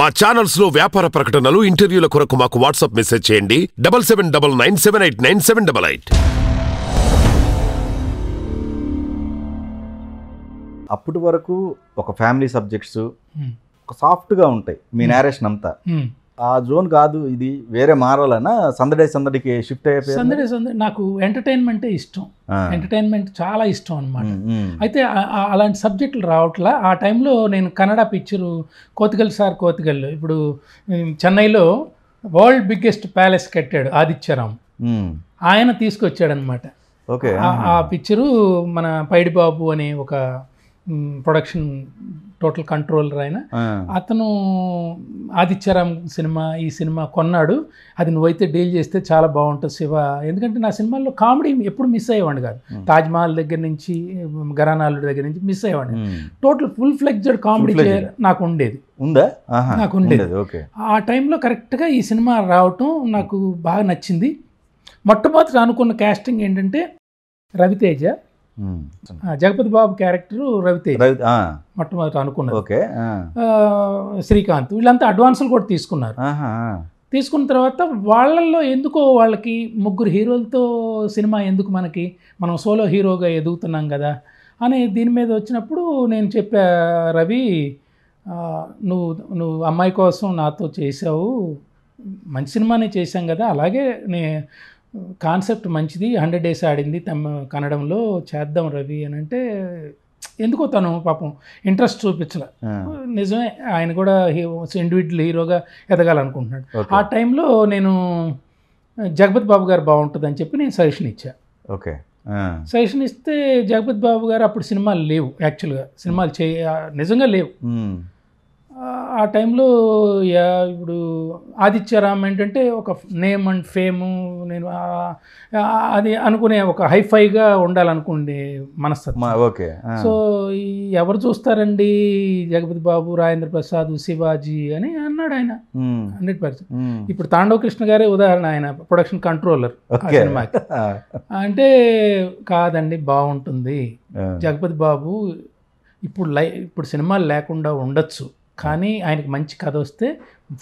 మా ఛానల్స్ లో వ్యాపార ప్రకటనలు ఇంటర్వ్యూల కొరకు మాకు వాట్సాప్ మెసేజ్ చేయండి double seven double nine seven eight nine seven double eight అప్పటి వరకు ఒక ఫ్యామిలీ సబ్జెక్ట్స్ సాఫ్ట్ సాఫ్ట్గా ఉంటాయి మీ నేరేషన్ అంతా ఆ జోన్ కాదు ఇది వేరే మారాలన్నా సందడే సందడికి షిఫ్ట్ అయిపోయి సందడే సందడి నాకు ఎంటర్టైన్మెంటే ఇష్టం ఎంటర్టైన్మెంట్ చాలా ఇష్టం అనమాట అయితే అలాంటి సబ్జెక్టులు రావట్లా ఆ టైంలో నేను కన్నడ పిక్చరు కోతిగల్ సార్ కోతిగల్ ఇప్పుడు చెన్నైలో వరల్డ్ బిగ్గెస్ట్ ప్యాలెస్ కట్టాడు ఆదిత్యరామ్ ఆయన తీసుకొచ్చాడనమాట ఓకే ఆ పిక్చరు మన పైడిబాబు అనే ఒక ప్రొడక్షన్ టోటల్ కంట్రోలర్ ఆయన అతను ఆదిత్యరామ్ సినిమా ఈ సినిమా కొన్నాడు అది నువ్వైతే డీల్ చేస్తే చాలా బాగుంటుంది శివ ఎందుకంటే నా సినిమాల్లో కామెడీ ఎప్పుడు మిస్ అయ్యేవాడు కాదు తాజ్మహల్ దగ్గర నుంచి గరానాలు దగ్గర నుంచి మిస్ అయ్యేవాడు టోటల్ ఫుల్ ఫ్లెక్జడ్ కామెడీ నాకు ఉండేది ఉందా నాకు ఉండేది ఆ టైంలో కరెక్ట్గా ఈ సినిమా రావటం నాకు బాగా నచ్చింది మొట్టమొదటి అనుకున్న క్యాస్టింగ్ ఏంటంటే రవితేజ జగపతి బాబు క్యారెక్టర్ రవితేజ్ మొట్టమొదట అనుకున్నారు ఓకే శ్రీకాంత్ వీళ్ళంతా అడ్వాన్సులు కూడా తీసుకున్నారు తీసుకున్న తర్వాత వాళ్ళల్లో ఎందుకో వాళ్ళకి ముగ్గురు హీరోలతో సినిమా ఎందుకు మనకి మనం సోలో హీరోగా ఎదుగుతున్నాం కదా అని దీని మీద వచ్చినప్పుడు నేను చెప్పా రవి నువ్వు నువ్వు అమ్మాయి కోసం నాతో చేసావు మంచి సినిమానే చేశాం కదా అలాగే నే కాన్సెప్ట్ మంచిది హండ్రెడ్ డేస్ ఆడింది తమ కన్నడంలో చేద్దాం రవి అని అంటే ఎందుకో తను పాపం ఇంట్రెస్ట్ చూపించలే నిజమే ఆయన కూడా ఇండివిజువల్ హీరోగా ఎదగాలనుకుంటున్నాడు ఆ టైంలో నేను జగపతి బాబు గారు బాగుంటుంది అని చెప్పి నేను సజెషన్ ఇచ్చా ఓకే సజెషన్ ఇస్తే జగపతి బాబు గారు అప్పుడు సినిమాలు లేవు యాక్చువల్గా సినిమాలు చే నిజంగా లేవు ఆ టైంలో ఇప్పుడు ఆదిత్యరామ్ ఏంటంటే ఒక నేమ్ అండ్ ఫేము నేను అది అనుకునే ఒక హైఫైగా ఉండాలనుకోండి మనస్తత్వం ఓకే సో ఎవరు చూస్తారండి జగపతి బాబు రాజేంద్ర ప్రసాద్ శివాజీ అని అన్నాడు ఆయన హండ్రెడ్ పర్సెంట్ ఇప్పుడు తాండవ కృష్ణ గారే ఉదాహరణ ఆయన ప్రొడక్షన్ కంట్రోలర్ సినిమాకి అంటే కాదండి బాగుంటుంది జగపతి బాబు ఇప్పుడు లై ఇప్పుడు సినిమాలు లేకుండా ఉండొచ్చు కానీ ఆయనకి మంచి కథ వస్తే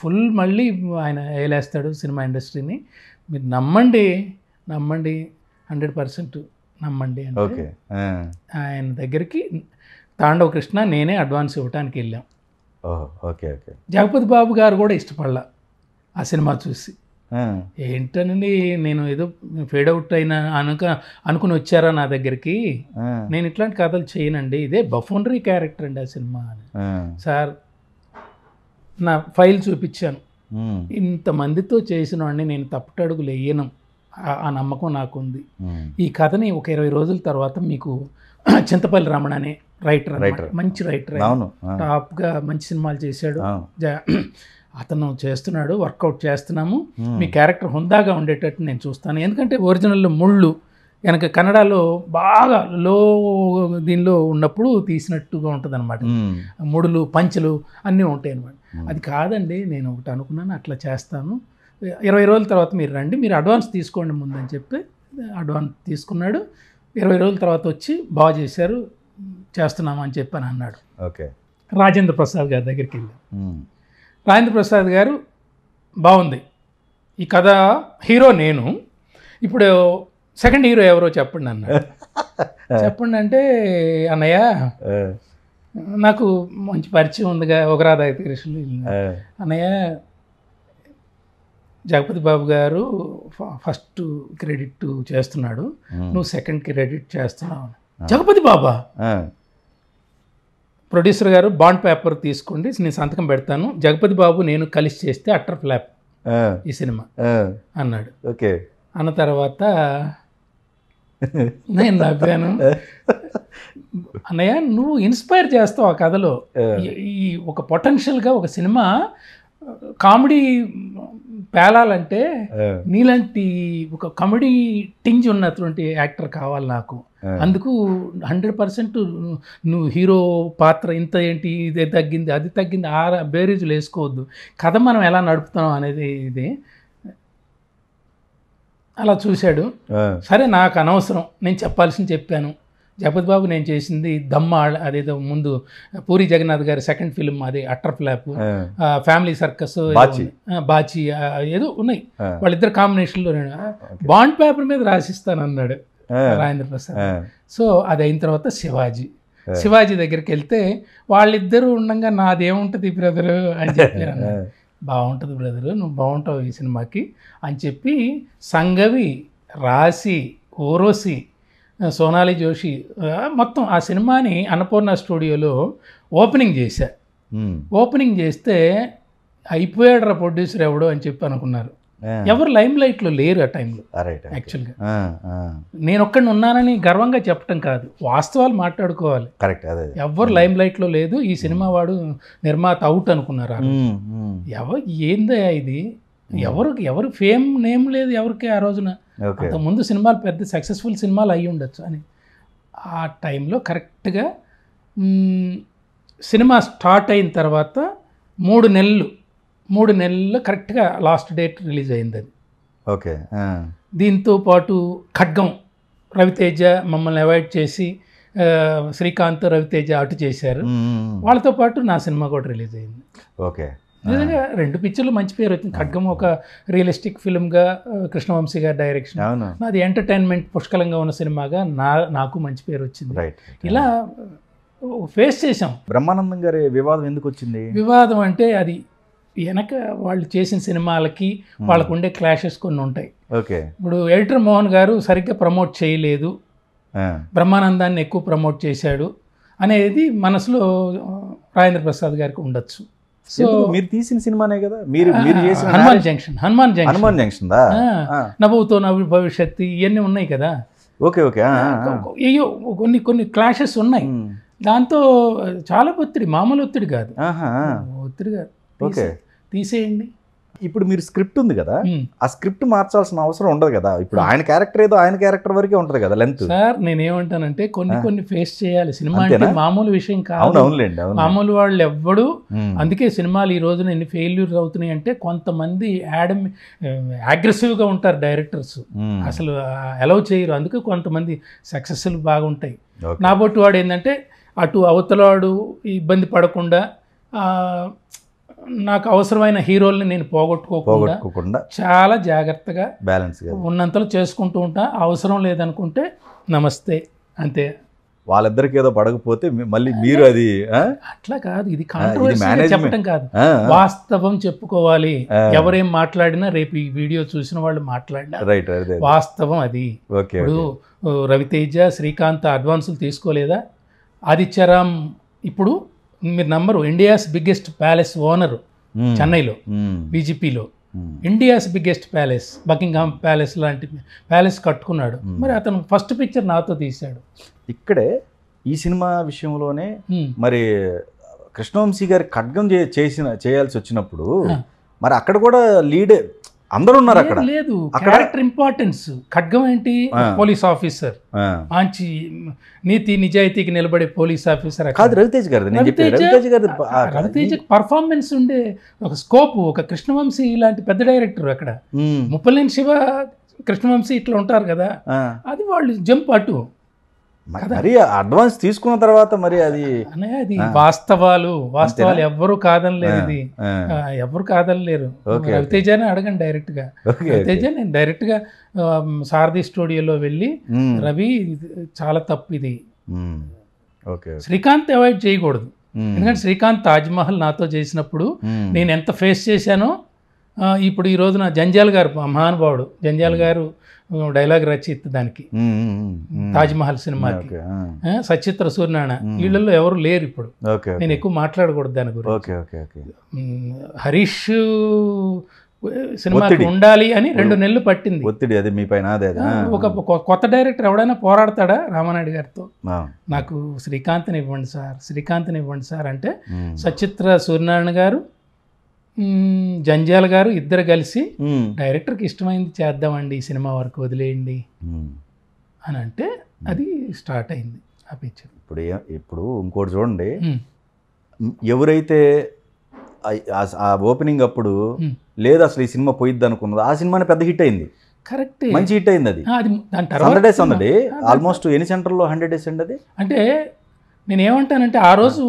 ఫుల్ మళ్ళీ ఆయన వేలేస్తాడు సినిమా ఇండస్ట్రీని మీరు నమ్మండి నమ్మండి హండ్రెడ్ పర్సెంట్ నమ్మండి అంటే ఆయన దగ్గరికి తాండవ కృష్ణ నేనే అడ్వాన్స్ ఇవ్వడానికి వెళ్ళాం ఓకే ఓకే జగపతి బాబు గారు కూడా ఇష్టపడలా ఆ సినిమా చూసి ఏంటనండి నేను ఏదో ఫేడౌట్ అయినా అనుక అనుకుని వచ్చారా నా దగ్గరికి నేను ఇట్లాంటి కథలు చేయనండి ఇదే బఫోనరీ క్యారెక్టర్ అండి ఆ సినిమా సార్ నా ఫైల్ చూపించాను ఇంతమందితో చేసిన వాడిని నేను తప్పటడుగు వేయను ఆ నమ్మకం నాకుంది ఈ కథని ఒక ఇరవై రోజుల తర్వాత మీకు చింతపల్లి రమణ అనే రైటర్ రైటర్ మంచి రైటర్ టాప్గా మంచి సినిమాలు చేశాడు అతను చేస్తున్నాడు వర్కౌట్ చేస్తున్నాము మీ క్యారెక్టర్ హుందాగా ఉండేటట్టు నేను చూస్తాను ఎందుకంటే ఒరిజినల్లో ముళ్ళు కనుక కన్నడలో బాగా లో దీనిలో ఉన్నప్పుడు తీసినట్టుగా ఉంటుంది అనమాట ముడులు పంచలు అన్నీ ఉంటాయి అనమాట అది కాదండి నేను ఒకటి అనుకున్నాను అట్లా చేస్తాను ఇరవై రోజుల తర్వాత మీరు రండి మీరు అడ్వాన్స్ తీసుకోండి ముందని చెప్పి అడ్వాన్స్ తీసుకున్నాడు ఇరవై రోజుల తర్వాత వచ్చి బాగా చేశారు చేస్తున్నాము అని చెప్పి అని అన్నాడు ఓకే రాజేంద్ర ప్రసాద్ గారి దగ్గరికి వెళ్ళాం రాజేంద్ర ప్రసాద్ గారు బాగుంది ఈ కథ హీరో నేను ఇప్పుడు సెకండ్ హీరో ఎవరో చెప్పండి అన్న చెప్పండి అంటే అన్నయ్య నాకు మంచి పరిచయం ఉందిగా ఒక అయితే కృష్ణులు అన్నయ్య జగపతి బాబు గారు ఫస్ట్ క్రెడిట్ చేస్తున్నాడు నువ్వు సెకండ్ క్రెడిట్ చేస్తున్నావు జగపతి బాబా ప్రొడ్యూసర్ గారు బాండ్ పేపర్ తీసుకోండి నేను సంతకం పెడతాను జగపతి బాబు నేను కలిసి చేస్తే అట్టర్ ఫ్లాప్ ఈ సినిమా అన్నాడు ఓకే అన్న తర్వాత నేను నవ్వాను అన్నయ్య నువ్వు ఇన్స్పైర్ చేస్తావు ఆ కథలో ఈ ఒక పొటెన్షియల్గా ఒక సినిమా కామెడీ పేలాలంటే నీలాంటి ఒక కామెడీ టింజ్ ఉన్నటువంటి యాక్టర్ కావాలి నాకు అందుకు హండ్రెడ్ పర్సెంట్ నువ్వు హీరో పాత్ర ఇంత ఏంటి ఇదే తగ్గింది అది తగ్గింది ఆ బేరేజ్లు వేసుకోవద్దు కథ మనం ఎలా నడుపుతాం అనేది ఇది అలా చూశాడు సరే నాకు అనవసరం నేను చెప్పాల్సింది చెప్పాను జపతి బాబు నేను చేసింది దమ్మ అదేదో ముందు పూరి జగన్నాథ్ గారి సెకండ్ ఫిలిం అది utter flop family circus Bachi ఏదో ఉన్నాయి వాళ్ళిద్దరు కాంబినేషన్లో నేను బాండ్ పేపర్ మీద రాసిస్తాను అన్నాడు రాజేంద్ర ప్రసాద్ సో అది అయిన తర్వాత శివాజీ శివాజీ దగ్గరికి వెళ్తే వాళ్ళిద్దరూ ఉండగా నాదేముంటుంది బ్రదరు అని చెప్పారు బాగుంటుంది బ్రదర్ నువ్వు బాగుంటావు ఈ సినిమాకి అని చెప్పి సంగవి రాసి ఓరోసి సోనాలి జోషి మొత్తం ఆ సినిమాని అన్నపూర్ణ స్టూడియోలో ఓపెనింగ్ చేశా ఓపెనింగ్ చేస్తే అయిపోయాడు రా ప్రొడ్యూసర్ ఎవడో అని చెప్పి అనుకున్నారు ఎవరు లైమ్ లైట్లో లేరు ఆ టైంలో యాక్చువల్గా నేను ఒక్కడిని ఉన్నానని గర్వంగా చెప్పటం కాదు వాస్తవాలు మాట్లాడుకోవాలి కరెక్ట్ ఎవరు లైమ్ లైట్లో లేదు ఈ సినిమా వాడు నిర్మాత అవుట్ అనుకున్నారు ఎవరు ఏందయ్యా ఇది ఎవరు ఎవరు ఫేమ్ నేమ్ లేదు ఎవరికి ఆ రోజున ముందు సినిమాలు పెద్ద సక్సెస్ఫుల్ సినిమాలు అయి ఉండొచ్చు అని ఆ టైంలో కరెక్ట్గా సినిమా స్టార్ట్ అయిన తర్వాత మూడు నెలలు మూడు నెలల్లో కరెక్ట్గా లాస్ట్ డేట్ రిలీజ్ అయింది అది ఓకే దీంతో పాటు ఖడ్గం రవితేజ మమ్మల్ని అవాయిడ్ చేసి శ్రీకాంత్ రవితేజ అటు చేశారు వాళ్ళతో పాటు నా సినిమా కూడా రిలీజ్ అయింది ఓకే నిజంగా రెండు పిక్చర్లు మంచి పేరు వచ్చింది ఖడ్గం ఒక రియలిస్టిక్ ఫిల్మ్గా కృష్ణవంశీ గారి డైరెక్షన్ అది ఎంటర్టైన్మెంట్ పుష్కలంగా ఉన్న సినిమాగా నా నాకు మంచి పేరు వచ్చింది ఇలా ఫేస్ చేసాం బ్రహ్మానందం గారి వివాదం ఎందుకు వచ్చింది వివాదం అంటే అది వెనక వాళ్ళు చేసిన సినిమాలకి hmm. వాళ్ళకు ఉండే క్లాషెస్ కొన్ని ఉంటాయి ఓకే ఇప్పుడు ఎడిటర్ మోహన్ గారు సరిగ్గా ప్రమోట్ చేయలేదు బ్రహ్మానందాన్ని ఎక్కువ ప్రమోట్ చేశాడు అనేది మనసులో రాజేంద్ర ప్రసాద్ గారికి ఉండొచ్చు సో మీరు తీసిన సినిమానే కదా మీరు మీరు చేసిన Hanuman junction Hanuman junction Hanuman junction నవ్వుతో నవ్వు భవిష్యత్తు ఇవన్నీ ఉన్నాయి కదా ఓకే ఓకే అయ్యో కొన్ని కొన్ని క్లాషెస్ ఉన్నాయి hmm. దాంతో చాలా ఒత్తిడి మామూలు ఒత్తిడి కాదు ఒత్తిడి కాదు ఓకే తీసేయండి ఇప్పుడు మీరు స్క్రిప్ట్ ఉంది కదా ఆ స్క్రిప్ట్ మార్చాల్సిన అవసరం ఉండదు కదా ఇప్పుడు ఆయన క్యారెక్టర్ ఏదో ఆయన క్యారెక్టర్ వరకే ఉంటది కదా లెంత్ సార్ నేనేమంటానంటే కొన్ని కొన్ని ఫేస్ చేయాలి సినిమా అంటే మామూలు విషయం కాదు మామూలు వాళ్ళు ఎవ్వడు అందుకే సినిమాలు ఈ రోజున ఎన్ని ఫెయిల్యూర్స్ అవుతున్నాయి అంటే కొంతమంది యాడమ్ అగ్రెసివ్గా ఉంటారు డైరెక్టర్స్ అసలు అలౌ చేయరు అందుకే కొంతమంది సక్సెస్ఫుల్ బాగుంటాయి నా బొట్టు వాడు ఏంటంటే అటు అవతలవాడు ఇబ్బంది పడకుండా నాకు అవసరమైన హీరోల్ని నేను పోగొట్టుకోకుండా చాలా జాగ్రత్తగా బ్యాలెన్స్ ఉన్నంతలో చేసుకుంటూ ఉంటా అవసరం లేదనుకుంటే నమస్తే అంతే వాళ్ళిద్దరికి ఏదో పడకపోతే మళ్ళీ మీరు అది అట్లా కాదు ఇది చెప్పడం కాదు వాస్తవం చెప్పుకోవాలి ఎవరేం మాట్లాడినా రేపు ఈ వీడియో చూసిన వాళ్ళు మాట్లాడినా వాస్తవం అది ఇప్పుడు రవితేజ శ్రీకాంత్ అడ్వాన్సులు తీసుకోలేదా ఆదిత్యరామ్ ఇప్పుడు మీరు number India's biggest palace owner చెన్నైలో బీజేపీలో India's biggest palace Buckingham palace లాంటి ప్యాలెస్ కట్టుకున్నాడు మరి అతను ఫస్ట్ పిక్చర్ నాతో తీశాడు ఇక్కడే ఈ సినిమా విషయంలోనే మరి కృష్ణవంశీ గారి ఖడ్గం చేసిన చేయాల్సి వచ్చినప్పుడు మరి అక్కడ కూడా లీడే అందరూ ఉన్నారు అక్కడ లేదు క్యారెక్టర్ ఇంపార్టెన్స్ ఖడ్గం ఏంటి పోలీస్ ఆఫీసర్ మంచి నీతి నిజాయితీకి నిలబడే పోలీస్ ఆఫీసర్ కాదు రవితేజ్ గారు రవితేజ్ రవితేజ్ పర్ఫార్మెన్స్ ఉండే ఒక స్కోప్ ఒక కృష్ణవంశీ ఇలాంటి పెద్ద డైరెక్టర్ అక్కడ ముప్పలేని శివ కృష్ణవంశీ ఇట్లా ఉంటారు కదా అది వాళ్ళు జంప్ అటు మరి అడ్వాన్స్ తీసుకున్న తర్వాత మరి అది అది వాస్తవాలు వాస్తవాలు ఎవ్వరు కాదనలేరు ఇది ఎవరు కాదనలేరు రవితేజాని అడగండి డైరెక్ట్ గా రవితేజ నేను డైరెక్ట్ గా సారథి స్టూడియోలో వెళ్ళి రవి చాలా తప్పు ఇది శ్రీకాంత్ అవాయిడ్ చేయకూడదు ఎందుకంటే శ్రీకాంత్ తాజ్మహల్ నాతో చేసినప్పుడు నేను ఎంత ఫేస్ చేశానో ఇప్పుడు ఈ రోజున జంజాల్ గారు మహానుభావుడు జంజాల్ గారు డైలాగ్ రచయిత దానికి తాజ్మహల్ సినిమాకి సచిత్ర సూర్యనారాయణ వీళ్ళల్లో ఎవరు లేరు ఇప్పుడు నేను ఎక్కువ మాట్లాడకూడదు దాని గురించి హరీష్ సినిమా ఉండాలి అని రెండు నెలలు పట్టింది ఒత్తిడి అది మీ పైన ఒక కొత్త డైరెక్టర్ ఎవడైనా పోరాడతాడా రామానాయుడు గారితో నాకు శ్రీకాంత్ని ఇవ్వండి సార్ శ్రీకాంత్ని ఇవ్వండి సార్ అంటే సచిత్ర సూర్యనారాయణ గారు జంజాల గారు ఇద్దరు కలిసి డైరెక్టర్కి ఇష్టమైంది చేద్దామండి ఈ సినిమా వరకు వదిలేయండి అని అంటే అది స్టార్ట్ అయింది ఆ పిక్చర్ ఇప్పుడు ఇప్పుడు ఇంకోటి చూడండి ఎవరైతే ఆ ఓపెనింగ్ అప్పుడు లేదు అసలు ఈ సినిమా పోయిద్ది అనుకున్నది ఆ సినిమానే పెద్ద హిట్ అయింది కరెక్ట్ మంచి హిట్ అయింది అది హండ్రెడ్ డేస్ ఉంది ఆల్మోస్ట్ ఎన్ని సెంటర్లో హండ్రెడ్ డేస్ అండి అది అంటే నేను ఏమంటానంటే ఆ రోజు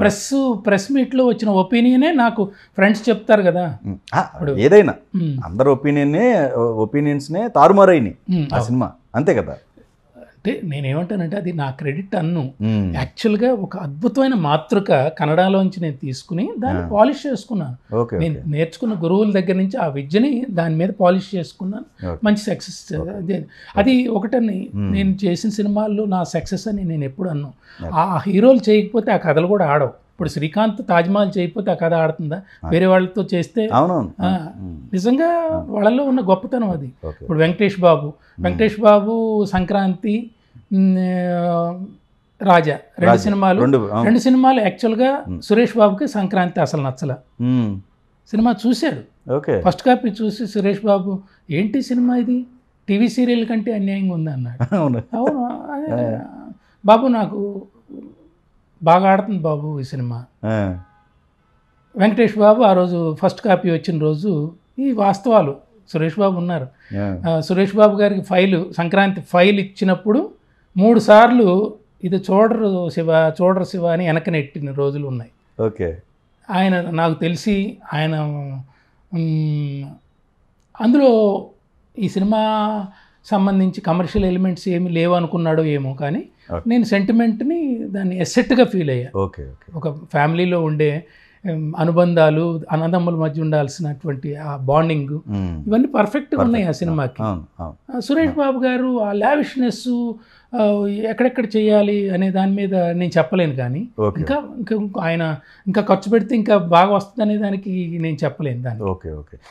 ప్రెస్ ప్రెస్ మీట్లో వచ్చిన ఒపీనియనే నాకు ఫ్రెండ్స్ చెప్తారు కదా ఏదైనా అందరు ఒపీనియన్నే ఒపీనియన్స్నే తారుమారైనాయి ఆ సినిమా అంతే కదా అంటే నేనేమంటానంటే అది నా క్రెడిట్ అన్ను యాక్చువల్గా ఒక అద్భుతమైన మాతృక కన్నడలోంచి నేను తీసుకుని దాన్ని పాలిష్ చేసుకున్నాను నేను నేర్చుకున్న గురువుల దగ్గర నుంచి ఆ విద్యని దాని మీద పాలిష్ చేసుకున్నాను మంచి సక్సెస్ అది ఒకటని నేను చేసిన సినిమాల్లో నా సక్సెస్ అని నేను ఎప్పుడు అన్ను ఆ హీరోలు చేయకపోతే ఆ కథలు కూడా ఆడవు ఇప్పుడు శ్రీకాంత్ తాజ్మహల్ చేయకపోతే ఆ కథ ఆడుతుందా వేరే వాళ్ళతో చేస్తే నిజంగా వాళ్ళలో ఉన్న గొప్పతనం అది ఇప్పుడు వెంకటేష్ బాబు వెంకటేష్ బాబు సంక్రాంతి రాజా రెండు సినిమాలు రెండు సినిమాలు యాక్చువల్గా సురేష్ బాబుకి సంక్రాంతి అసలు నచ్చల సినిమా చూశాడు ఓకే ఫస్ట్ కాపీ చూసి సురేష్ బాబు ఏంటి సినిమా ఇది టీవీ సీరియల్ కంటే అన్యాయంగా ఉంది అన్నాడు అవును బాబు నాకు బాగా ఆడుతుంది బాబు ఈ సినిమా వెంకటేష్ బాబు ఆ రోజు ఫస్ట్ కాపీ వచ్చిన రోజు ఈ వాస్తవాలు సురేష్ బాబు ఉన్నారు సురేష్ బాబు గారికి ఫైలు సంక్రాంతి ఫైల్ ఇచ్చినప్పుడు మూడు సార్లు ఇది చూడరు శివ చూడరు శివ అని వెనక నెట్టిన రోజులు ఉన్నాయి ఓకే ఆయన నాకు తెలిసి ఆయన అందులో ఈ సినిమా సంబంధించి కమర్షియల్ ఎలిమెంట్స్ ఏమి లేవు అనుకున్నాడో ఏమో కానీ నేను సెంటిమెంట్ని దాన్ని ఎస్సెట్గా ఫీల్ అయ్యా ఓకే ఒక ఫ్యామిలీలో ఉండే అనుబంధాలు అన్నదమ్ముల మధ్య ఉండాల్సినటువంటి ఆ బాండింగ్ ఇవన్నీ పర్ఫెక్ట్గా ఉన్నాయి ఆ సినిమాకి సురేష్ బాబు గారు ఆ లావిష్నెస్ ఎక్కడెక్కడ చేయాలి అనే దాని మీద నేను చెప్పలేను కానీ ఇంకా ఇంకా ఆయన ఇంకా ఖర్చు పెడితే ఇంకా బాగా వస్తుంది అనే దానికి నేను చెప్పలేను దాన్ని ఓకే ఓకే